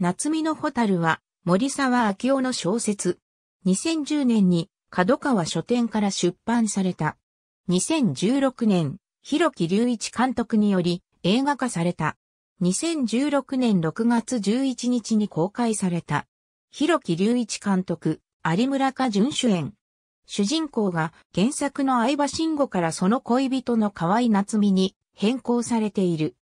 夏美のホタルは森沢明夫の小説。2010年に角川書店から出版された。2016年、広木隆一監督により映画化された。2016年6月11日に公開された。広木隆一監督、有村架純主演。主人公が原作の相場慎吾からその恋人の河合夏美に変更されている。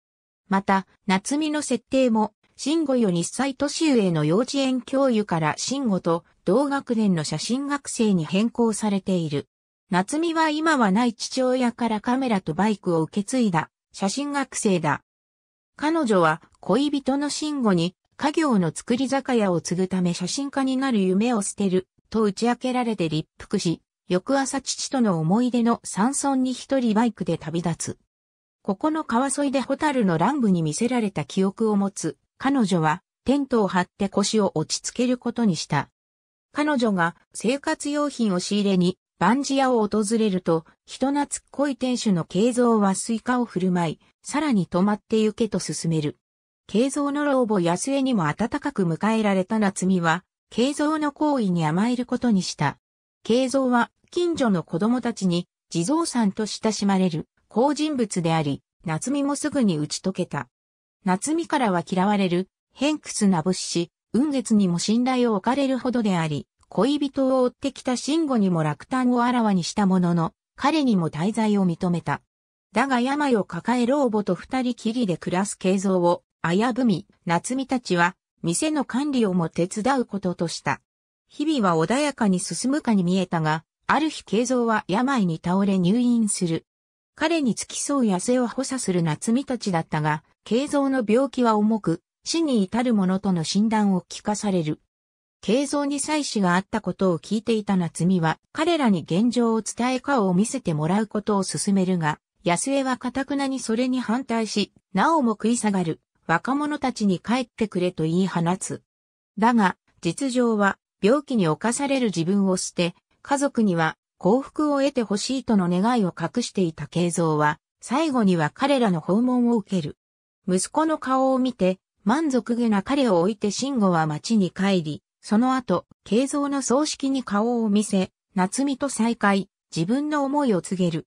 また、夏美の設定も慎吾より1歳年上の幼稚園教諭から慎吾と同学年の写真学生に変更されている。夏美は今はない父親からカメラとバイクを受け継いだ写真学生だ。彼女は恋人の慎吾に家業の作り酒屋を継ぐため写真家になる夢を捨てると打ち明けられて立腹し、翌朝父との思い出の山村に一人バイクで旅立つ。ここの川沿いでホタルの乱舞に見せられた記憶を持つ彼女はテントを張って腰を落ち着けることにした。彼女が生活用品を仕入れにバンジ屋を訪れると、人懐っこい店主の慶三はスイカを振る舞い、さらに泊まって行けと勧める。慶三の老母安江にも温かく迎えられた夏美は、慶三の行為に甘えることにした。慶三は近所の子供たちに地蔵さんと親しまれる好人物であり、夏美もすぐに打ち解けた。夏美からは嫌われる、偏屈な物資、運月にも信頼を置かれるほどであり、恋人を追ってきた慎吾にも落胆をあらわにしたものの、彼にも滞在を認めた。だが病を抱え老母と二人きりで暮らす慶像を危ぶみ、夏美たちは、店の管理をも手伝うこととした。日々は穏やかに進むかに見えたが、ある日慶像は病に倒れ入院する。彼に付き添う痩せを補佐する夏美たちだったが、慶三の病気は重く、死に至るものとの診断を聞かされる。慶三に妻子があったことを聞いていた夏美は、彼らに現状を伝え顔を見せてもらうことを勧めるが、安江はたくなにそれに反対し、なおも食い下がる、若者たちに帰ってくれと言い放つ。だが、実情は、病気に侵される自分を捨て、家族には幸福を得てほしいとの願いを隠していた慶三は、最後には彼らの訪問を受ける。息子の顔を見て、満足げな彼を置いて慎吾は町に帰り、その後、慶三の葬式に顔を見せ、夏美と再会、自分の思いを告げる。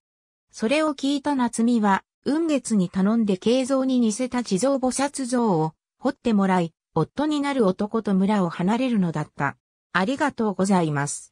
それを聞いた夏美は、雲月に頼んで慶三に似せた地蔵菩薩像を彫ってもらい、夫になる男と村を離れるのだった。ありがとうございます。